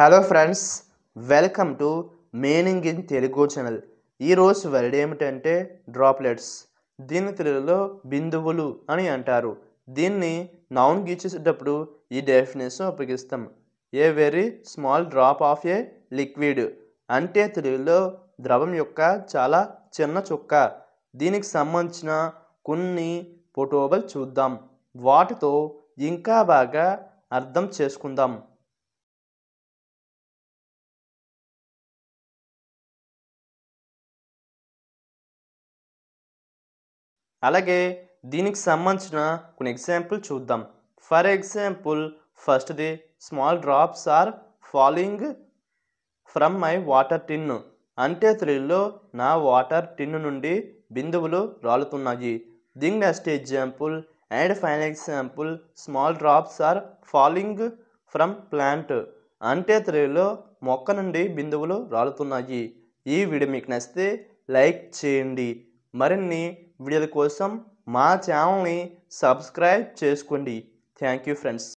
hello friends welcome to meaning in Telugu channel ఈరోజు word ఏమిటంటే droplets దీని తెలుగులో బిందువులు అని అంటారు దీన్ని నౌన్ గీచేసేటప్పుడు ఈ డెఫినేషన్ ఉపయోగిస్తాం a very small drop of a liquid అంటే తెలుగులో ద్రవం యొక్క చాలా చిన్న చుక్క దీనికి సంబంధించిన కొన్ని ఫోటోబల్ చూద్దాం వాటితో ఇంకా బాగా అర్థం చేసుకుందాం అలాగే దీనికి సంబంధించిన కొన్ని ఎగ్జాంపుల్ చూద్దాం ఫర్ ఎగ్జాంపుల్ ఫస్ట్ది small drops are following from my water tin అంటే త్రీలో నా వాటర్ టిన్ను నుండి బిందువులు రాలుతున్నాయి దింగ్ next example and fine example small drops are falling from plant అంటే త్రీలో మొక్క నుండి బిందువులు రాలుతున్నాయి ఈ వీడియో మీకు నచ్చితే లైక్ చేయండి మరిన్ని వీడియోల కోసం మా ఛానల్ని సబ్స్క్రైబ్ చేసుకోండి థ్యాంక్ యూ ఫ్రెండ్స్